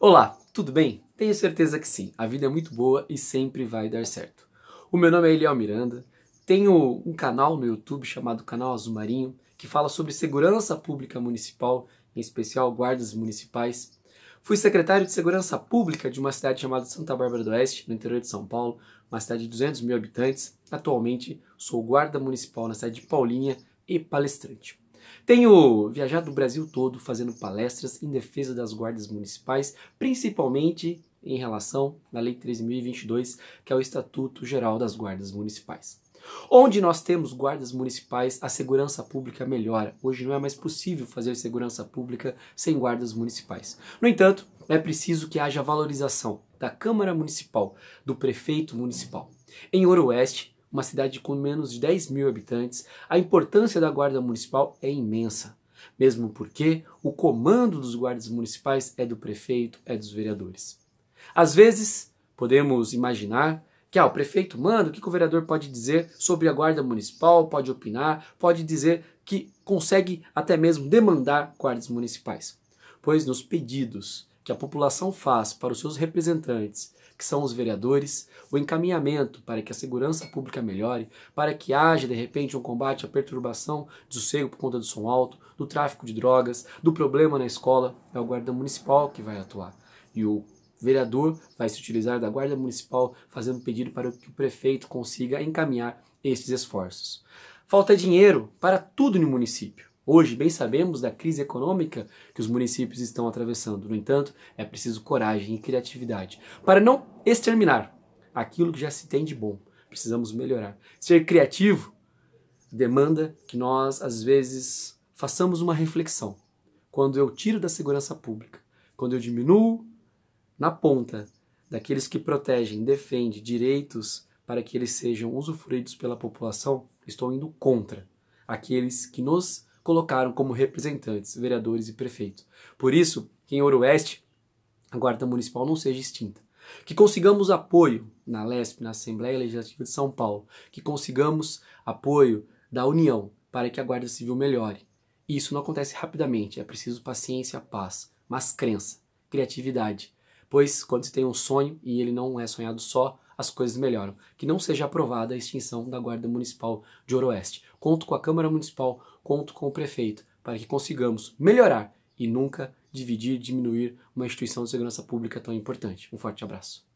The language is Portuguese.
Olá, tudo bem? Tenho certeza que sim. A vida é muito boa e sempre vai dar certo. O meu nome é Eliel Miranda. Tenho um canal no YouTube chamado Canal Azul Marinho que fala sobre segurança pública municipal, em especial guardas municipais. Fui secretário de Segurança Pública de uma cidade chamada Santa Bárbara do Oeste, no interior de São Paulo, uma cidade de 200 mil habitantes. Atualmente sou guarda municipal na cidade de Paulinha e palestrante. Tenho viajado o Brasil todo fazendo palestras em defesa das guardas municipais, principalmente em relação à Lei 3.022, que é o Estatuto Geral das Guardas Municipais. Onde nós temos guardas municipais, a segurança pública melhora. Hoje não é mais possível fazer segurança pública sem guardas municipais. No entanto, é preciso que haja valorização da Câmara Municipal, do prefeito municipal. Em Ouro Oeste, uma cidade com menos de 10 mil habitantes, a importância da Guarda Municipal é imensa. Mesmo porque o comando dos guardas municipais é do prefeito, é dos vereadores. Às vezes, podemos imaginar que ah, o prefeito manda, o que o vereador pode dizer sobre a guarda municipal, pode opinar, pode dizer que consegue até mesmo demandar guardas municipais. Pois nos pedidos que a população faz para os seus representantes, que são os vereadores, o encaminhamento para que a segurança pública melhore, para que haja de repente um combate à perturbação do sossego por conta do som alto, do tráfico de drogas, do problema na escola, é o guarda municipal que vai atuar. E o vereador vai se utilizar da guarda municipal fazendo pedido para que o prefeito consiga encaminhar esses esforços. Falta dinheiro para tudo no município. Hoje, bem sabemos da crise econômica que os municípios estão atravessando. No entanto, é preciso coragem e criatividade para não exterminar aquilo que já se tem de bom. Precisamos melhorar. Ser criativo demanda que nós, às vezes, façamos uma reflexão. Quando eu tiro da segurança pública, quando eu diminuo na ponta daqueles que protegem, defendem direitos para que eles sejam usufruídos pela população, estou indo contra aqueles que nos colocaram como representantes, vereadores e prefeitos. Por isso, que em Ouro Oeste a Guarda Municipal não seja extinta. Que consigamos apoio na LESP, na Assembleia Legislativa de São Paulo, que consigamos apoio da União para que a Guarda Civil melhore. E isso não acontece rapidamente, é preciso paciência, paz, mas crença, criatividade. Pois quando se tem um sonho e ele não é sonhado só as coisas melhoram. Que não seja aprovada a extinção da Guarda Municipal de Oroeste. Conto com a Câmara Municipal, conto com o prefeito, para que consigamos melhorar e nunca dividir, diminuir uma instituição de segurança pública tão importante. Um forte abraço.